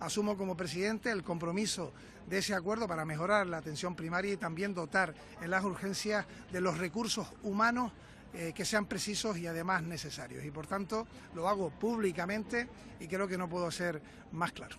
asumo como presidente el compromiso de ese acuerdo para mejorar la atención primaria y también dotar en las urgencias de los recursos humanos eh, que sean precisos y además necesarios. Y por tanto lo hago públicamente y creo que no puedo ser más claro.